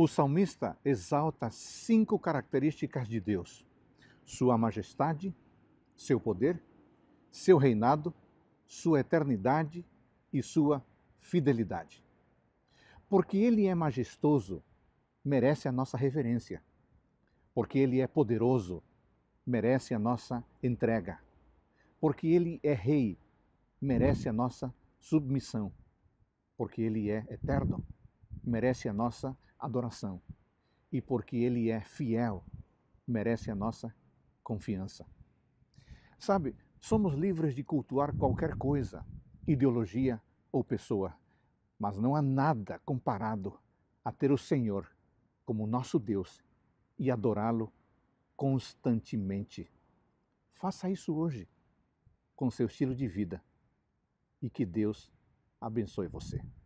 O salmista exalta cinco características de Deus: sua majestade, seu poder, seu reinado, sua eternidade e sua fidelidade. Porque ele é majestoso, merece a nossa reverência. Porque ele é poderoso, merece a nossa entrega. Porque ele é rei, merece a nossa submissão. Porque ele é eterno, merece a nossa adoração e porque Ele é fiel, merece a nossa confiança. Sabe, somos livres de cultuar qualquer coisa, ideologia ou pessoa, mas não há nada comparado a ter o Senhor como nosso Deus e adorá-lo constantemente. Faça isso hoje com seu estilo de vida e que Deus abençoe você.